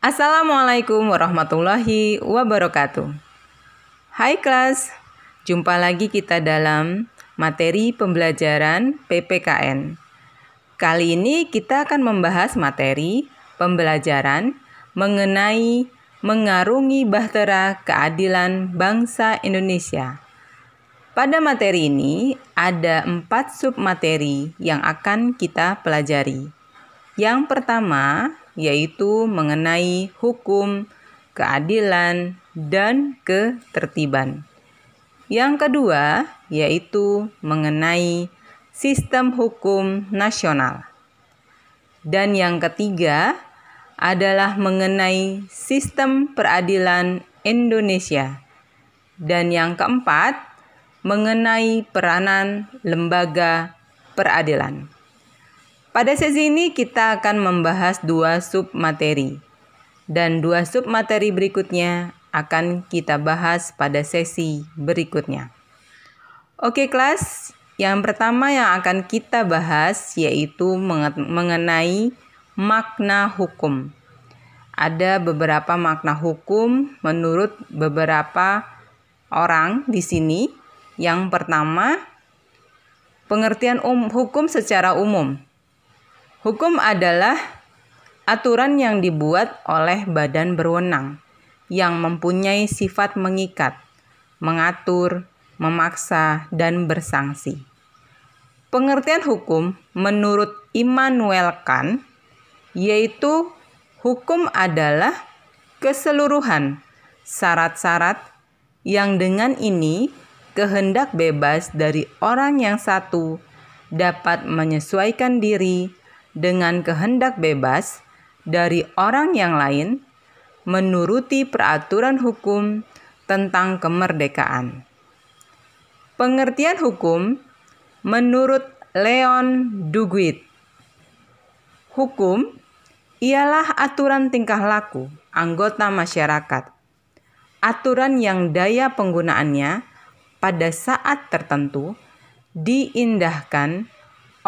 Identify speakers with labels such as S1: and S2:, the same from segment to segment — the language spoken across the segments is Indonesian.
S1: Assalamualaikum warahmatullahi wabarakatuh. Hai kelas, jumpa lagi kita dalam materi pembelajaran PPKN. Kali ini kita akan membahas materi pembelajaran mengenai mengarungi bahtera keadilan bangsa Indonesia. Pada materi ini ada empat sub materi yang akan kita pelajari. Yang pertama yaitu mengenai hukum, keadilan, dan ketertiban. Yang kedua yaitu mengenai sistem hukum nasional. Dan yang ketiga adalah mengenai sistem peradilan Indonesia. Dan yang keempat mengenai peranan lembaga peradilan. Pada sesi ini kita akan membahas dua sub materi dan dua sub materi berikutnya akan kita bahas pada sesi berikutnya. Oke kelas, yang pertama yang akan kita bahas yaitu mengenai makna hukum. Ada beberapa makna hukum menurut beberapa orang di sini. Yang pertama, pengertian um, hukum secara umum Hukum adalah aturan yang dibuat oleh badan berwenang yang mempunyai sifat mengikat, mengatur, memaksa, dan bersanksi. Pengertian hukum menurut Immanuel Kant yaitu hukum adalah keseluruhan syarat-syarat yang dengan ini kehendak bebas dari orang yang satu dapat menyesuaikan diri dengan kehendak bebas dari orang yang lain menuruti peraturan hukum tentang kemerdekaan. Pengertian hukum menurut Leon Duguid. Hukum ialah aturan tingkah laku anggota masyarakat. Aturan yang daya penggunaannya pada saat tertentu diindahkan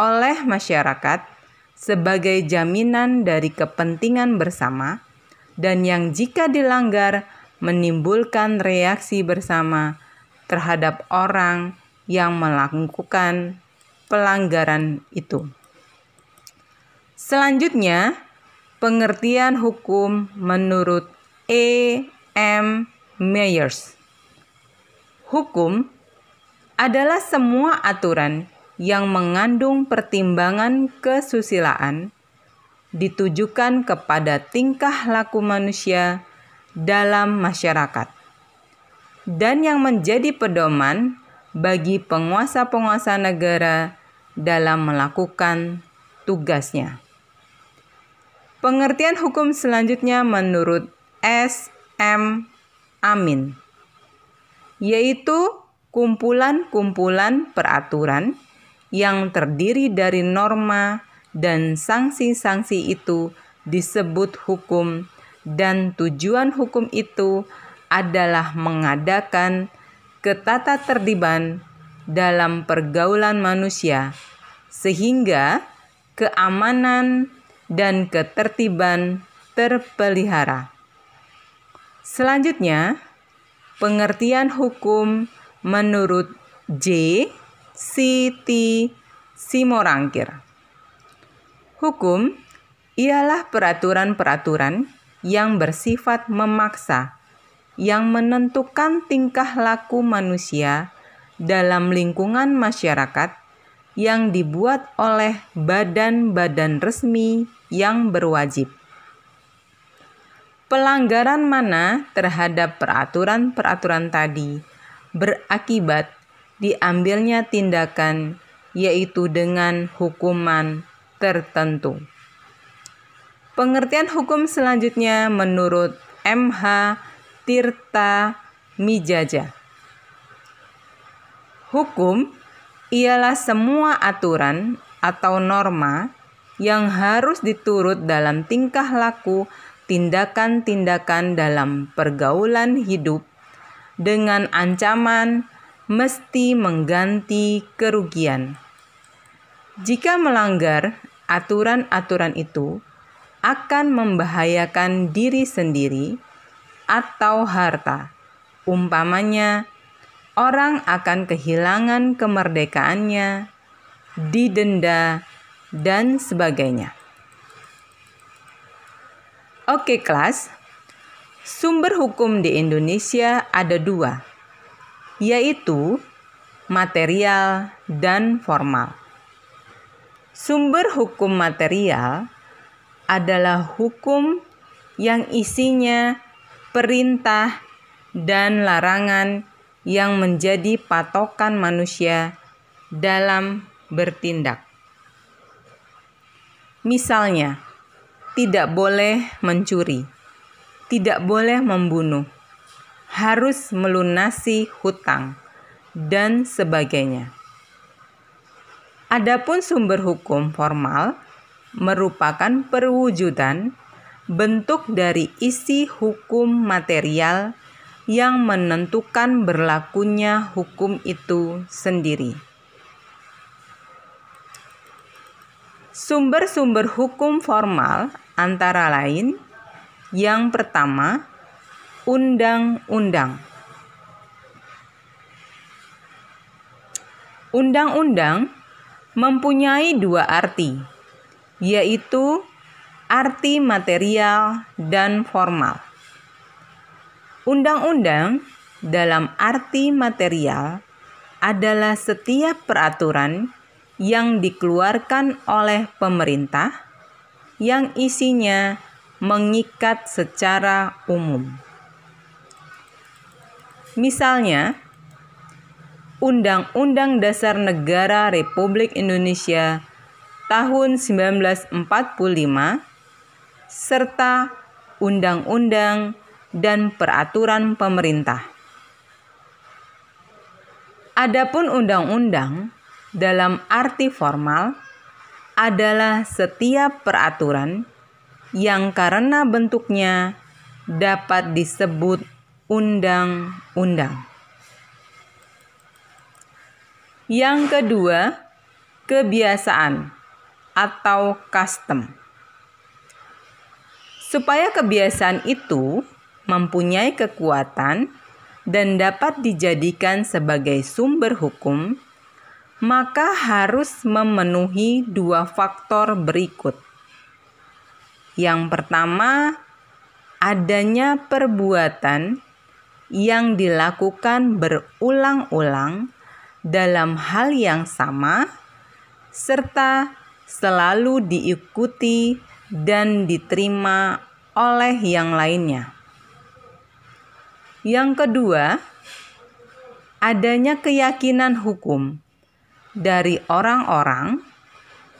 S1: oleh masyarakat sebagai jaminan dari kepentingan bersama, dan yang jika dilanggar menimbulkan reaksi bersama terhadap orang yang melakukan pelanggaran itu. Selanjutnya, pengertian hukum menurut E. M. Meyers. Hukum adalah semua aturan yang mengandung pertimbangan kesusilaan ditujukan kepada tingkah laku manusia dalam masyarakat dan yang menjadi pedoman bagi penguasa-penguasa negara dalam melakukan tugasnya. Pengertian hukum selanjutnya menurut S.M. Amin yaitu kumpulan-kumpulan peraturan yang terdiri dari norma dan sanksi-sanksi itu disebut hukum, dan tujuan hukum itu adalah mengadakan ketata tertiban dalam pergaulan manusia, sehingga keamanan dan ketertiban terpelihara. Selanjutnya, pengertian hukum menurut J Siti Simorangkir. Hukum ialah peraturan-peraturan yang bersifat memaksa, yang menentukan tingkah laku manusia dalam lingkungan masyarakat yang dibuat oleh badan-badan resmi yang berwajib. Pelanggaran mana terhadap peraturan-peraturan tadi berakibat diambilnya tindakan, yaitu dengan hukuman tertentu. Pengertian hukum selanjutnya menurut MH Tirta Mijaja. Hukum ialah semua aturan atau norma yang harus diturut dalam tingkah laku, tindakan-tindakan dalam pergaulan hidup dengan ancaman mesti mengganti kerugian. Jika melanggar aturan-aturan itu, akan membahayakan diri sendiri atau harta. Umpamanya, orang akan kehilangan kemerdekaannya, didenda, dan sebagainya. Oke, kelas. Sumber hukum di Indonesia ada dua yaitu material dan formal. Sumber hukum material adalah hukum yang isinya perintah dan larangan yang menjadi patokan manusia dalam bertindak. Misalnya, tidak boleh mencuri, tidak boleh membunuh, harus melunasi hutang, dan sebagainya. Adapun sumber hukum formal merupakan perwujudan bentuk dari isi hukum material yang menentukan berlakunya hukum itu sendiri. Sumber-sumber hukum formal antara lain yang pertama undang-undang. Undang-undang mempunyai dua arti, yaitu arti material dan formal. Undang-undang dalam arti material adalah setiap peraturan yang dikeluarkan oleh pemerintah yang isinya mengikat secara umum. Misalnya, Undang-Undang Dasar Negara Republik Indonesia tahun 1945 serta undang-undang dan peraturan pemerintah. Adapun undang-undang dalam arti formal adalah setiap peraturan yang karena bentuknya dapat disebut undang-undang. Yang kedua, kebiasaan atau custom. Supaya kebiasaan itu mempunyai kekuatan dan dapat dijadikan sebagai sumber hukum, maka harus memenuhi dua faktor berikut. Yang pertama, adanya perbuatan yang dilakukan berulang-ulang dalam hal yang sama, serta selalu diikuti dan diterima oleh yang lainnya. Yang kedua, adanya keyakinan hukum dari orang-orang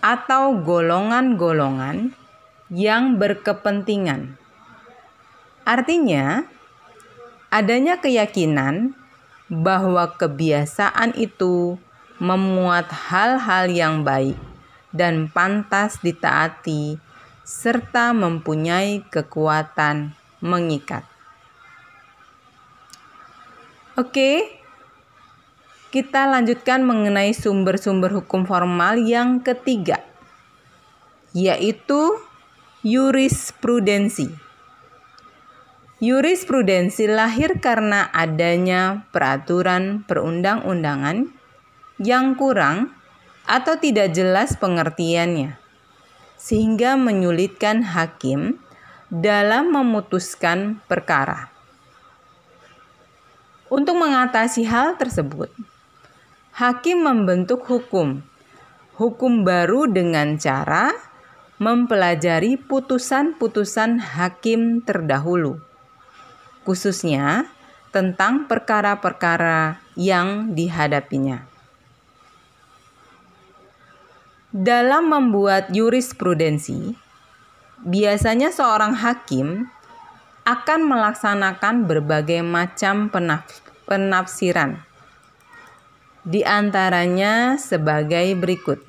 S1: atau golongan-golongan yang berkepentingan. Artinya, Adanya keyakinan bahwa kebiasaan itu memuat hal-hal yang baik dan pantas ditaati, serta mempunyai kekuatan mengikat. Oke, kita lanjutkan mengenai sumber-sumber hukum formal yang ketiga, yaitu jurisprudensi. Yurisprudensi lahir karena adanya peraturan perundang-undangan yang kurang atau tidak jelas pengertiannya, sehingga menyulitkan hakim dalam memutuskan perkara. Untuk mengatasi hal tersebut, hakim membentuk hukum. Hukum baru dengan cara mempelajari putusan-putusan hakim terdahulu khususnya tentang perkara-perkara yang dihadapinya. Dalam membuat jurisprudensi, biasanya seorang hakim akan melaksanakan berbagai macam penaf penafsiran, di antaranya sebagai berikut: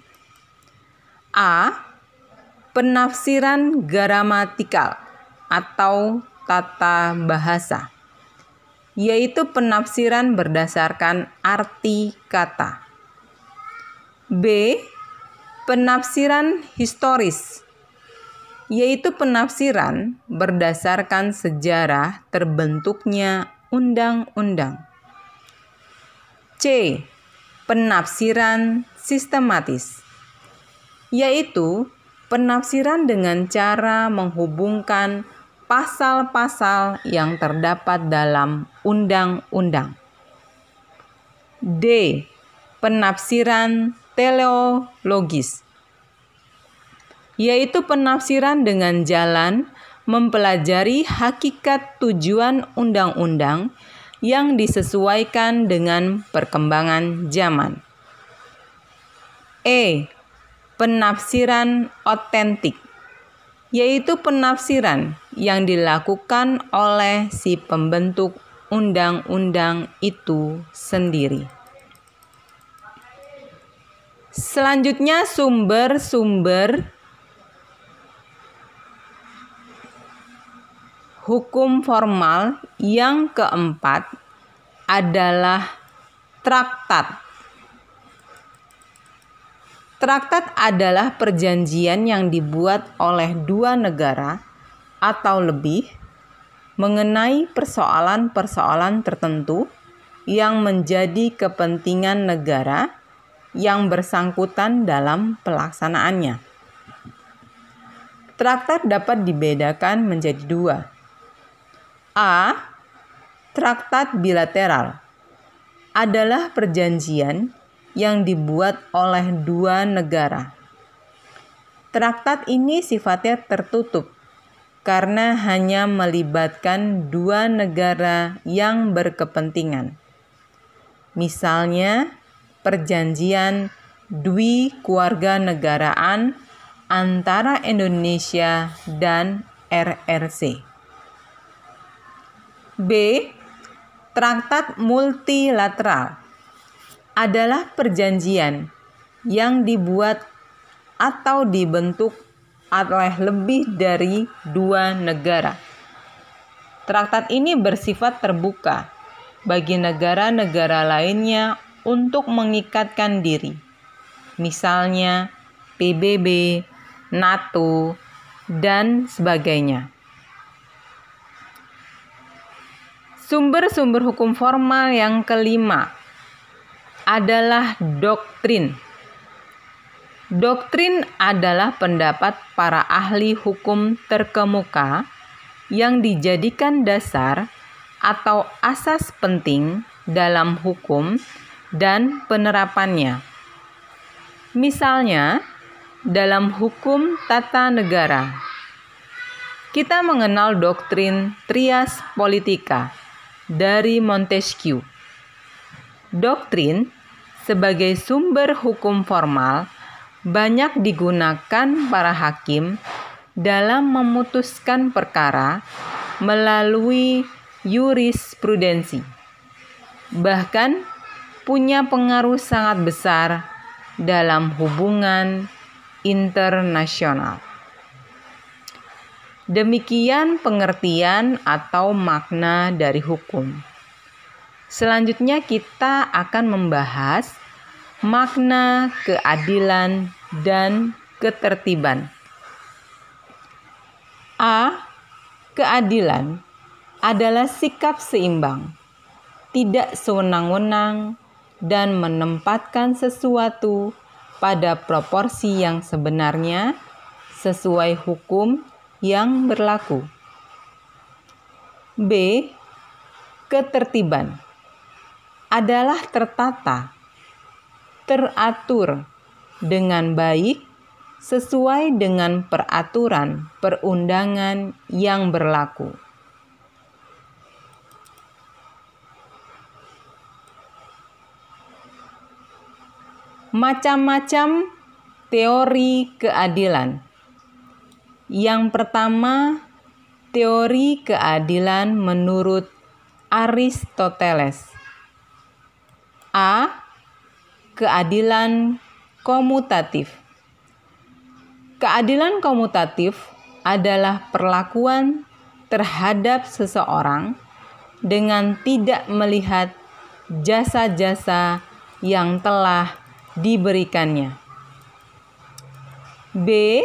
S1: a) penafsiran gramatikal atau tata bahasa, yaitu penafsiran berdasarkan arti kata. B. Penafsiran historis, yaitu penafsiran berdasarkan sejarah terbentuknya undang-undang. C. Penafsiran sistematis, yaitu penafsiran dengan cara menghubungkan pasal-pasal yang terdapat dalam undang-undang. D. Penafsiran teleologis yaitu penafsiran dengan jalan mempelajari hakikat tujuan undang-undang yang disesuaikan dengan perkembangan zaman. E. Penafsiran otentik yaitu penafsiran yang dilakukan oleh si pembentuk undang-undang itu sendiri. Selanjutnya sumber-sumber hukum formal yang keempat adalah traktat. Traktat adalah perjanjian yang dibuat oleh dua negara atau lebih mengenai persoalan-persoalan tertentu yang menjadi kepentingan negara yang bersangkutan dalam pelaksanaannya. Traktat dapat dibedakan menjadi dua. A. Traktat bilateral adalah perjanjian yang dibuat oleh dua negara. Traktat ini sifatnya tertutup karena hanya melibatkan dua negara yang berkepentingan. Misalnya, perjanjian Dwi Keluarga Negaraan antara Indonesia dan RRC. B. Traktat multilateral adalah perjanjian yang dibuat atau dibentuk oleh lebih dari dua negara. Traktat ini bersifat terbuka bagi negara-negara lainnya untuk mengikatkan diri, misalnya PBB, NATO, dan sebagainya. Sumber-sumber hukum formal yang kelima adalah doktrin Doktrin adalah pendapat para ahli hukum terkemuka yang dijadikan dasar atau asas penting dalam hukum dan penerapannya. Misalnya, dalam hukum tata negara, kita mengenal doktrin trias politika dari Montesquieu. Doktrin sebagai sumber hukum formal banyak digunakan para hakim dalam memutuskan perkara melalui jurisprudensi. Bahkan punya pengaruh sangat besar dalam hubungan internasional. Demikian pengertian atau makna dari hukum. Selanjutnya kita akan membahas makna keadilan dan ketertiban. A. Keadilan adalah sikap seimbang, tidak sewenang-wenang, dan menempatkan sesuatu pada proporsi yang sebenarnya sesuai hukum yang berlaku. B. Ketertiban adalah tertata teratur dengan baik sesuai dengan peraturan perundangan yang berlaku. Macam-macam teori keadilan. Yang pertama, teori keadilan menurut Aristoteles. A keadilan komutatif. Keadilan komutatif adalah perlakuan terhadap seseorang dengan tidak melihat jasa-jasa yang telah diberikannya. B.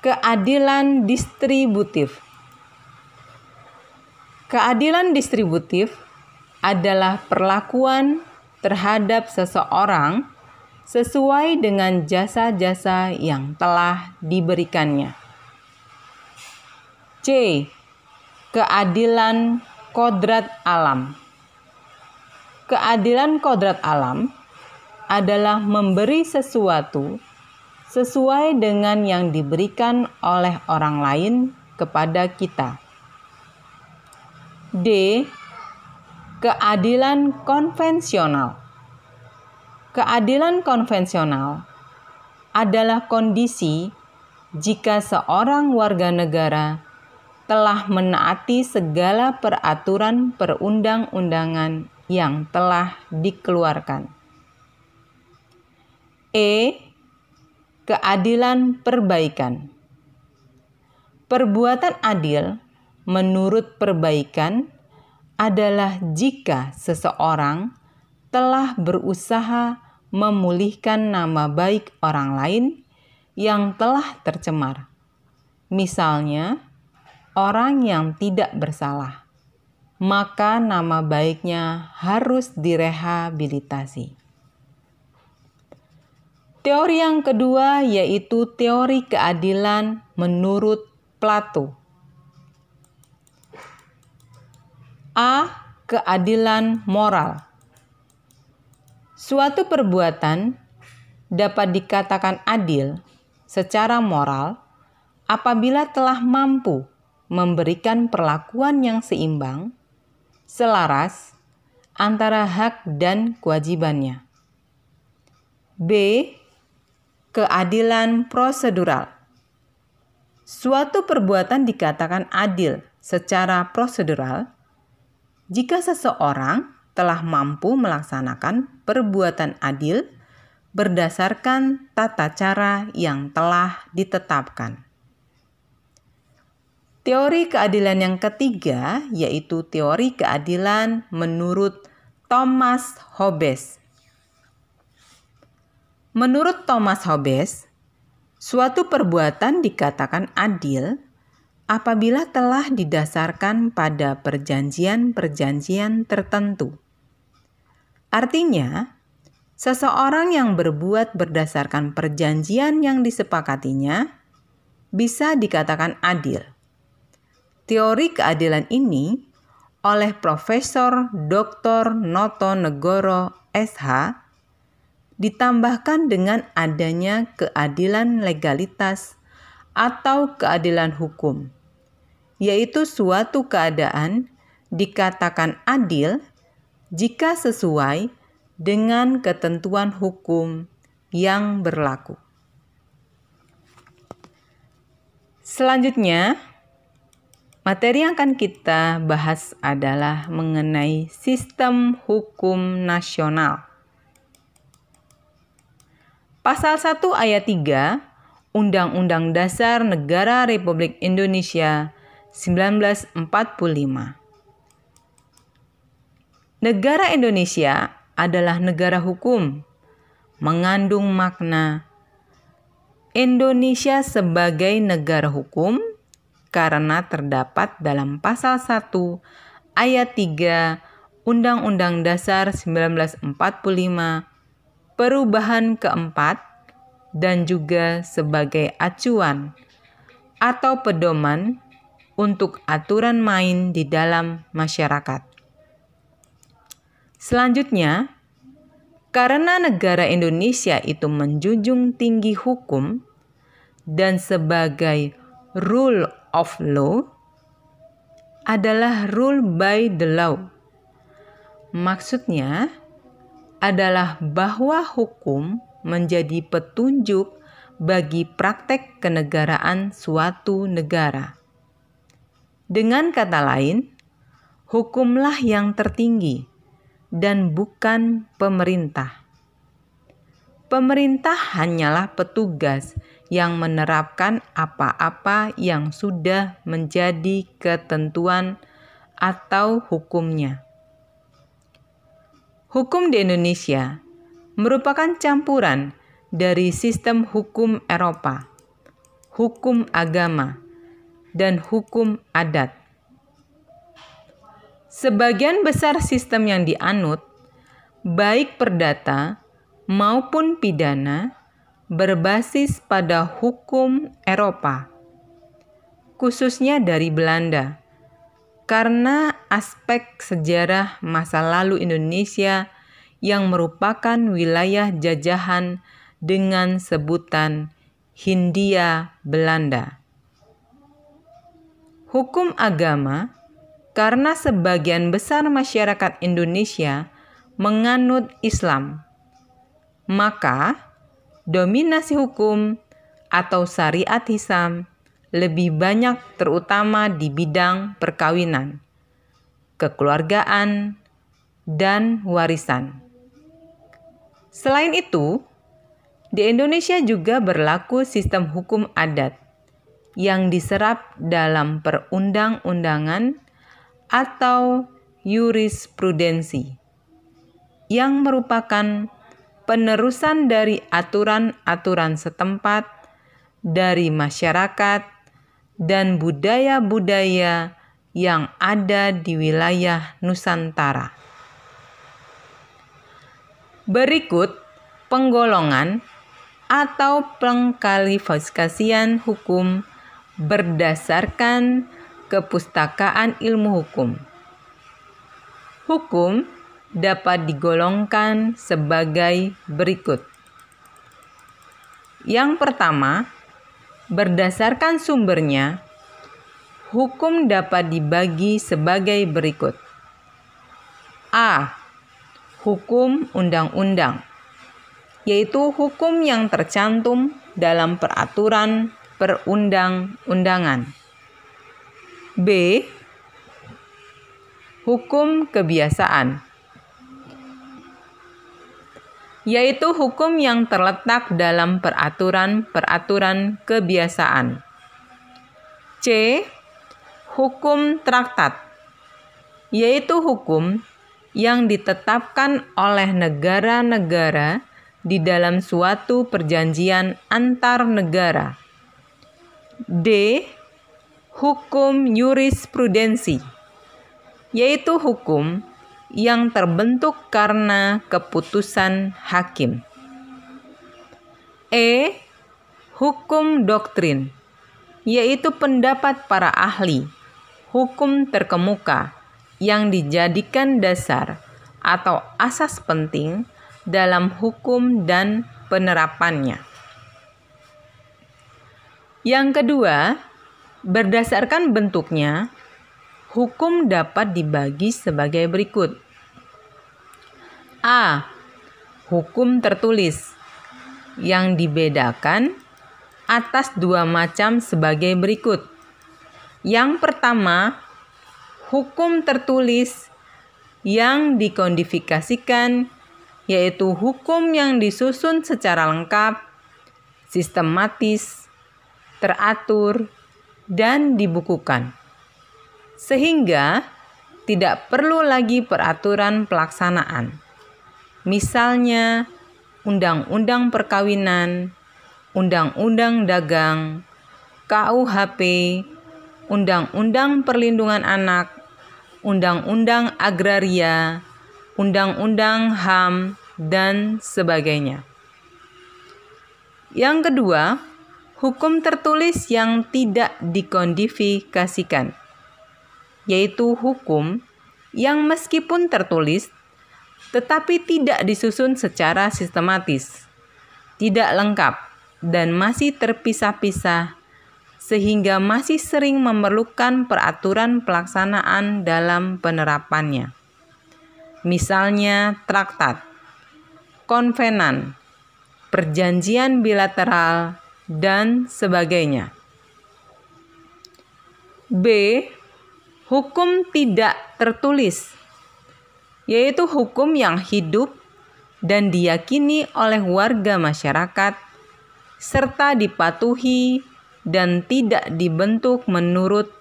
S1: Keadilan distributif. Keadilan distributif adalah perlakuan terhadap seseorang sesuai dengan jasa-jasa yang telah diberikannya. C. Keadilan kodrat alam. Keadilan kodrat alam adalah memberi sesuatu sesuai dengan yang diberikan oleh orang lain kepada kita. D Keadilan konvensional. Keadilan konvensional adalah kondisi jika seorang warga negara telah menaati segala peraturan perundang-undangan yang telah dikeluarkan. E. Keadilan perbaikan. Perbuatan adil menurut perbaikan adalah jika seseorang telah berusaha memulihkan nama baik orang lain yang telah tercemar. Misalnya, orang yang tidak bersalah, maka nama baiknya harus direhabilitasi. Teori yang kedua yaitu teori keadilan menurut Plato. A. Keadilan moral. Suatu perbuatan dapat dikatakan adil secara moral apabila telah mampu memberikan perlakuan yang seimbang, selaras antara hak dan kewajibannya. B. Keadilan prosedural. Suatu perbuatan dikatakan adil secara prosedural jika seseorang telah mampu melaksanakan perbuatan adil berdasarkan tata cara yang telah ditetapkan. Teori keadilan yang ketiga yaitu teori keadilan menurut Thomas Hobbes. Menurut Thomas Hobbes, suatu perbuatan dikatakan adil apabila telah didasarkan pada perjanjian-perjanjian tertentu. Artinya, seseorang yang berbuat berdasarkan perjanjian yang disepakatinya bisa dikatakan adil. Teori keadilan ini oleh Profesor Dr. Noto Negoro SH ditambahkan dengan adanya keadilan legalitas atau keadilan hukum yaitu suatu keadaan dikatakan adil jika sesuai dengan ketentuan hukum yang berlaku. Selanjutnya, materi yang akan kita bahas adalah mengenai sistem hukum nasional. Pasal 1 ayat 3 Undang-Undang Dasar Negara Republik Indonesia 1945. Negara Indonesia adalah negara hukum, mengandung makna Indonesia sebagai negara hukum karena terdapat dalam pasal 1 ayat 3 Undang-Undang Dasar 1945 perubahan keempat dan juga sebagai acuan atau pedoman untuk aturan main di dalam masyarakat. Selanjutnya, karena negara Indonesia itu menjunjung tinggi hukum dan sebagai rule of law adalah rule by the law. Maksudnya adalah bahwa hukum menjadi petunjuk bagi praktek kenegaraan suatu negara. Dengan kata lain, hukumlah yang tertinggi dan bukan pemerintah. Pemerintah hanyalah petugas yang menerapkan apa-apa yang sudah menjadi ketentuan atau hukumnya. Hukum di Indonesia merupakan campuran dari sistem hukum Eropa, hukum agama, dan hukum adat. Sebagian besar sistem yang dianut, baik perdata maupun pidana, berbasis pada hukum Eropa, khususnya dari Belanda, karena aspek sejarah masa lalu Indonesia yang merupakan wilayah jajahan dengan sebutan Hindia Belanda hukum agama karena sebagian besar masyarakat Indonesia menganut Islam. Maka, dominasi hukum atau syariat Islam lebih banyak terutama di bidang perkawinan, kekeluargaan, dan warisan. Selain itu, di Indonesia juga berlaku sistem hukum adat yang diserap dalam perundang-undangan atau jurisprudensi, yang merupakan penerusan dari aturan-aturan setempat, dari masyarakat, dan budaya-budaya yang ada di wilayah Nusantara. Berikut penggolongan atau pengkalifikasian hukum berdasarkan kepustakaan ilmu hukum. Hukum dapat digolongkan sebagai berikut: yang pertama, berdasarkan sumbernya, hukum dapat dibagi sebagai berikut: a) hukum undang-undang, yaitu hukum yang tercantum dalam peraturan perundang-undangan. B. Hukum kebiasaan yaitu hukum yang terletak dalam peraturan-peraturan kebiasaan. C. Hukum traktat yaitu hukum yang ditetapkan oleh negara-negara di dalam suatu perjanjian antar negara. D. Hukum jurisprudensi yaitu hukum yang terbentuk karena keputusan hakim. E. Hukum doktrin yaitu pendapat para ahli hukum terkemuka yang dijadikan dasar atau asas penting dalam hukum dan penerapannya. Yang kedua, berdasarkan bentuknya, hukum dapat dibagi sebagai berikut. A. Hukum tertulis yang dibedakan atas dua macam sebagai berikut. Yang pertama, hukum tertulis yang dikondifikasikan, yaitu hukum yang disusun secara lengkap, sistematis, teratur, dan dibukukan, sehingga tidak perlu lagi peraturan pelaksanaan, misalnya undang-undang perkawinan, undang-undang dagang, KUHP, undang-undang perlindungan anak, undang-undang agraria, undang-undang HAM, dan sebagainya. Yang kedua, hukum tertulis yang tidak dikondifikasikan, yaitu hukum yang meskipun tertulis tetapi tidak disusun secara sistematis, tidak lengkap, dan masih terpisah-pisah, sehingga masih sering memerlukan peraturan pelaksanaan dalam penerapannya. Misalnya, traktat, konvenan, perjanjian bilateral, dan sebagainya. B. Hukum tidak tertulis, yaitu hukum yang hidup dan diyakini oleh warga masyarakat, serta dipatuhi dan tidak dibentuk menurut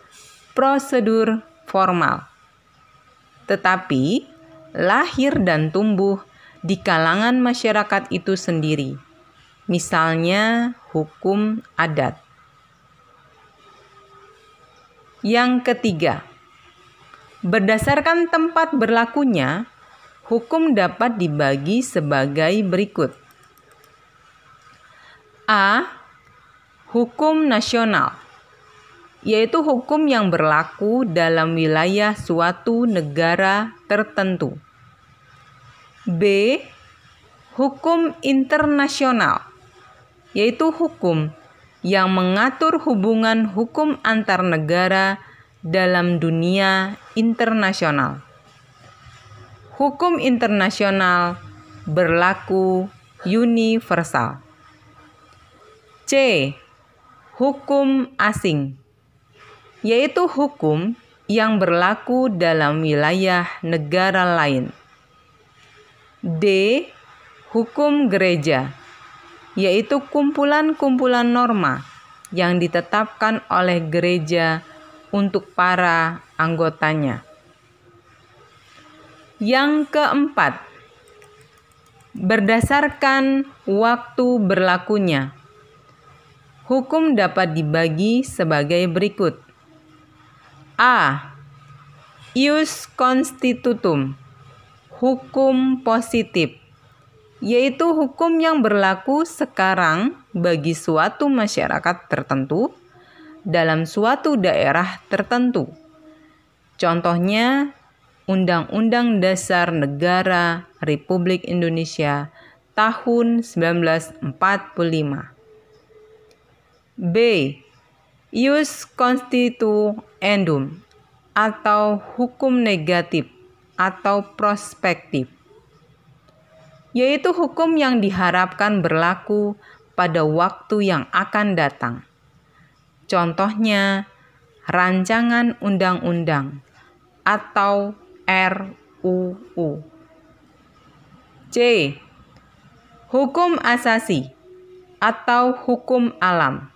S1: prosedur formal, tetapi lahir dan tumbuh di kalangan masyarakat itu sendiri, misalnya hukum adat. Yang ketiga, berdasarkan tempat berlakunya, hukum dapat dibagi sebagai berikut: a) hukum nasional, yaitu hukum yang berlaku dalam wilayah suatu negara tertentu; b) hukum internasional yaitu hukum yang mengatur hubungan hukum antar negara dalam dunia internasional. Hukum internasional berlaku universal. C. Hukum asing yaitu hukum yang berlaku dalam wilayah negara lain. D. Hukum gereja yaitu kumpulan-kumpulan norma yang ditetapkan oleh gereja untuk para anggotanya. Yang keempat, berdasarkan waktu berlakunya, hukum dapat dibagi sebagai berikut: a. ius constitutum, hukum positif; yaitu hukum yang berlaku sekarang bagi suatu masyarakat tertentu dalam suatu daerah tertentu. Contohnya, Undang-Undang Dasar Negara Republik Indonesia tahun 1945. B. Ius constituendum atau hukum negatif atau prospektif yaitu hukum yang diharapkan berlaku pada waktu yang akan datang. Contohnya, rancangan undang-undang atau RUU. C. Hukum asasi atau hukum alam,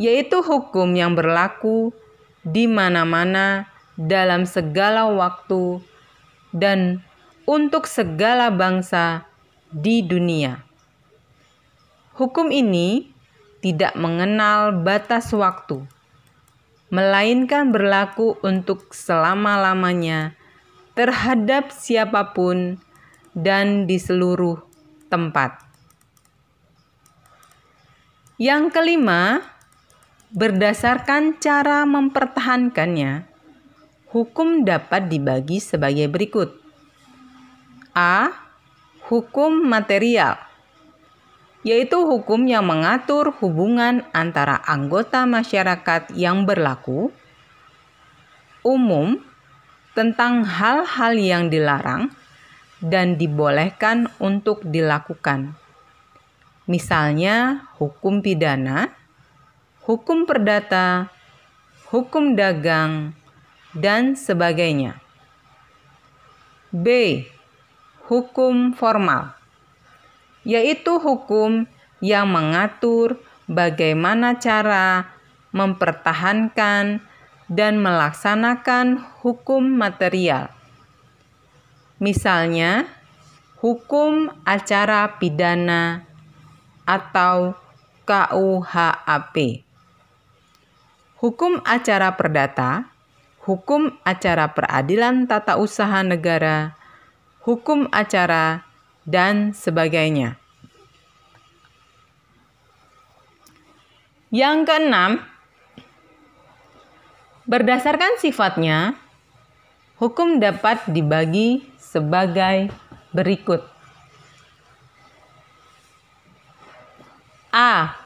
S1: yaitu hukum yang berlaku di mana-mana dalam segala waktu dan untuk segala bangsa di dunia. Hukum ini tidak mengenal batas waktu, melainkan berlaku untuk selama-lamanya terhadap siapapun dan di seluruh tempat. Yang kelima, berdasarkan cara mempertahankannya, hukum dapat dibagi sebagai berikut: A. Hukum material yaitu hukum yang mengatur hubungan antara anggota masyarakat yang berlaku umum tentang hal-hal yang dilarang dan dibolehkan untuk dilakukan. Misalnya hukum pidana, hukum perdata, hukum dagang, dan sebagainya. B hukum formal, yaitu hukum yang mengatur bagaimana cara mempertahankan dan melaksanakan hukum material. Misalnya, hukum acara pidana atau KUHAP. Hukum acara perdata, hukum acara peradilan tata usaha negara, hukum acara, dan sebagainya. Yang keenam, berdasarkan sifatnya, hukum dapat dibagi sebagai berikut. A.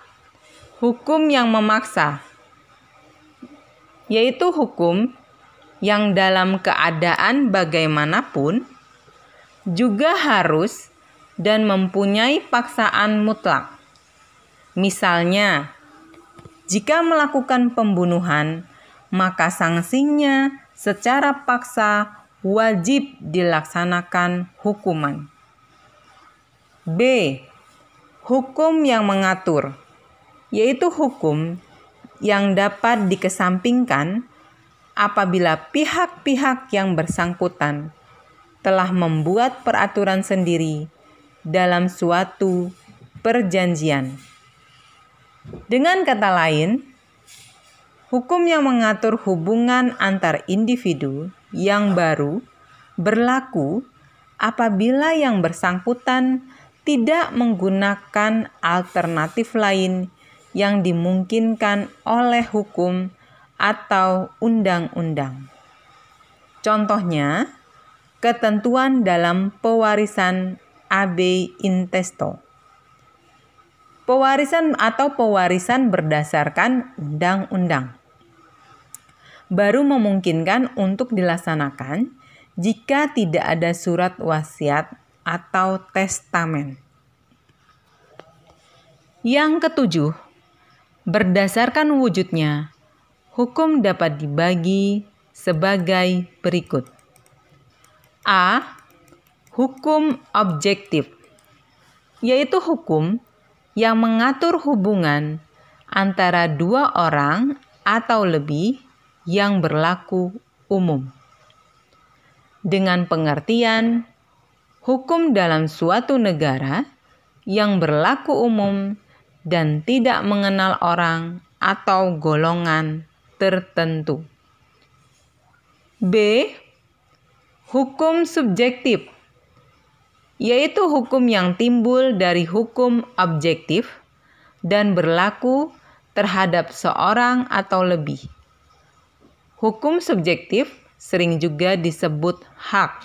S1: Hukum yang memaksa yaitu hukum yang dalam keadaan bagaimanapun juga harus dan mempunyai paksaan mutlak. Misalnya, jika melakukan pembunuhan, maka sanksinya secara paksa wajib dilaksanakan hukuman. B. Hukum yang mengatur, yaitu hukum yang dapat dikesampingkan apabila pihak-pihak yang bersangkutan telah membuat peraturan sendiri dalam suatu perjanjian. Dengan kata lain, hukum yang mengatur hubungan antar individu yang baru berlaku apabila yang bersangkutan tidak menggunakan alternatif lain yang dimungkinkan oleh hukum atau undang-undang. Contohnya, ketentuan dalam pewarisan AB intesto. Pewarisan atau pewarisan berdasarkan undang-undang baru memungkinkan untuk dilaksanakan jika tidak ada surat wasiat atau testamen. Yang ketujuh, berdasarkan wujudnya, hukum dapat dibagi sebagai berikut. A. Hukum objektif yaitu hukum yang mengatur hubungan antara dua orang atau lebih yang berlaku umum. Dengan pengertian, hukum dalam suatu negara yang berlaku umum dan tidak mengenal orang atau golongan tertentu. B. Hukum subjektif yaitu hukum yang timbul dari hukum objektif dan berlaku terhadap seorang atau lebih. Hukum subjektif sering juga disebut hak.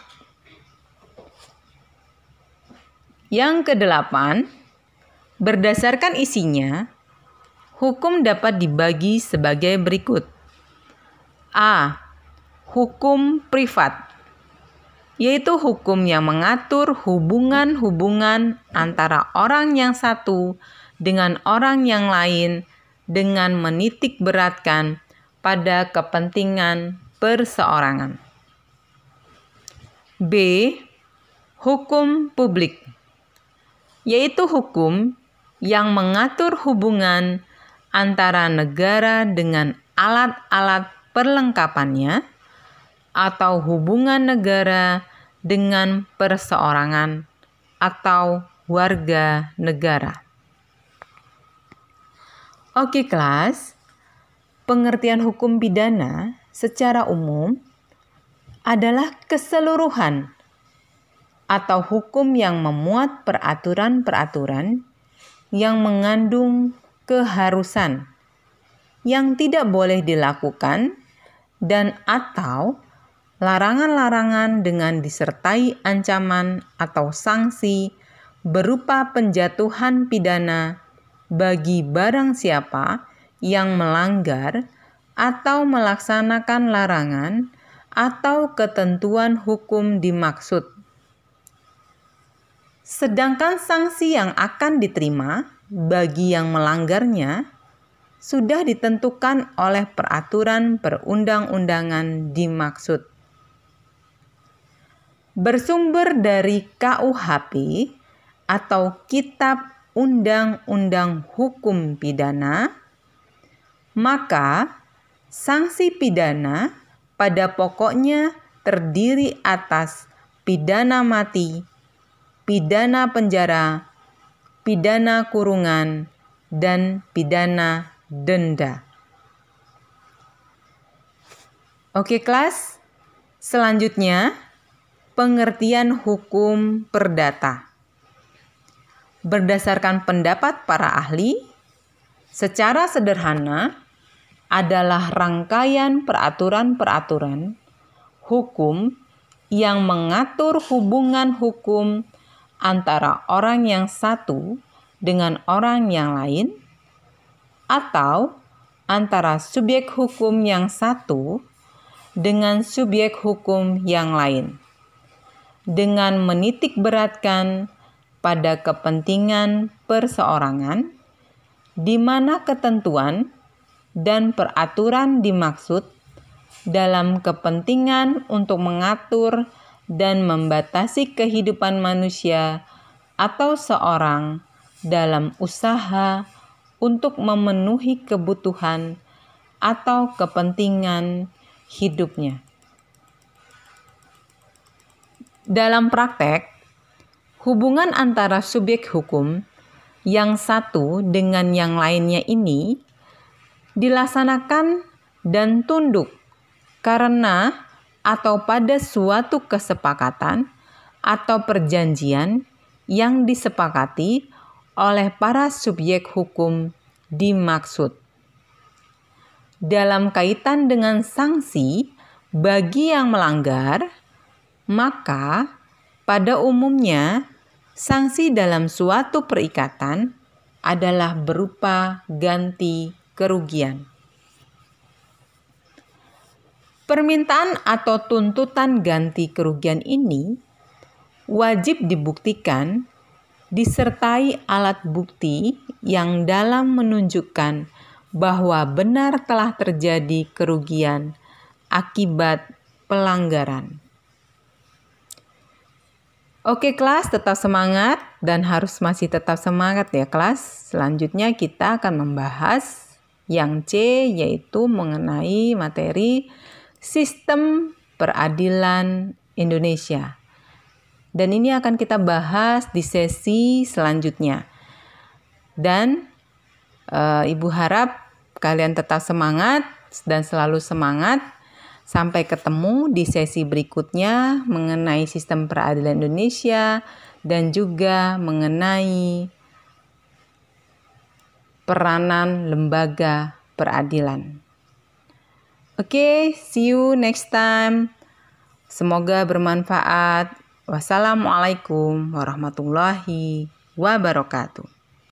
S1: Yang kedelapan, berdasarkan isinya, hukum dapat dibagi sebagai berikut: a. Hukum privat yaitu hukum yang mengatur hubungan-hubungan antara orang yang satu dengan orang yang lain dengan menitik beratkan pada kepentingan perseorangan. B. Hukum publik yaitu hukum yang mengatur hubungan antara negara dengan alat-alat perlengkapannya atau hubungan negara dengan perseorangan atau warga negara. Oke, kelas. Pengertian hukum pidana secara umum adalah keseluruhan atau hukum yang memuat peraturan-peraturan yang mengandung keharusan yang tidak boleh dilakukan dan atau larangan-larangan dengan disertai ancaman atau sanksi berupa penjatuhan pidana bagi barang siapa yang melanggar atau melaksanakan larangan atau ketentuan hukum dimaksud. Sedangkan sanksi yang akan diterima bagi yang melanggarnya sudah ditentukan oleh peraturan perundang-undangan dimaksud bersumber dari KUHP atau Kitab Undang-Undang Hukum Pidana, maka sanksi pidana pada pokoknya terdiri atas pidana mati, pidana penjara, pidana kurungan, dan pidana denda. Oke, kelas selanjutnya pengertian hukum perdata. Berdasarkan pendapat para ahli, secara sederhana adalah rangkaian peraturan-peraturan hukum yang mengatur hubungan hukum antara orang yang satu dengan orang yang lain atau antara subjek hukum yang satu dengan subjek hukum yang lain dengan menitik beratkan pada kepentingan perseorangan, di mana ketentuan dan peraturan dimaksud dalam kepentingan untuk mengatur dan membatasi kehidupan manusia atau seorang dalam usaha untuk memenuhi kebutuhan atau kepentingan hidupnya. Dalam praktek, hubungan antara subjek hukum yang satu dengan yang lainnya ini dilaksanakan dan tunduk karena atau pada suatu kesepakatan atau perjanjian yang disepakati oleh para subjek hukum dimaksud. Dalam kaitan dengan sanksi bagi yang melanggar, maka, pada umumnya, sanksi dalam suatu perikatan adalah berupa ganti kerugian. Permintaan atau tuntutan ganti kerugian ini wajib dibuktikan disertai alat bukti yang dalam menunjukkan bahwa benar telah terjadi kerugian akibat pelanggaran. Oke kelas, tetap semangat dan harus masih tetap semangat ya kelas. Selanjutnya kita akan membahas yang C yaitu mengenai materi sistem peradilan Indonesia. Dan ini akan kita bahas di sesi selanjutnya. Dan e, ibu harap kalian tetap semangat dan selalu semangat Sampai ketemu di sesi berikutnya mengenai sistem peradilan Indonesia dan juga mengenai peranan lembaga peradilan. Oke, see you next time. Semoga bermanfaat. Wassalamualaikum warahmatullahi wabarakatuh.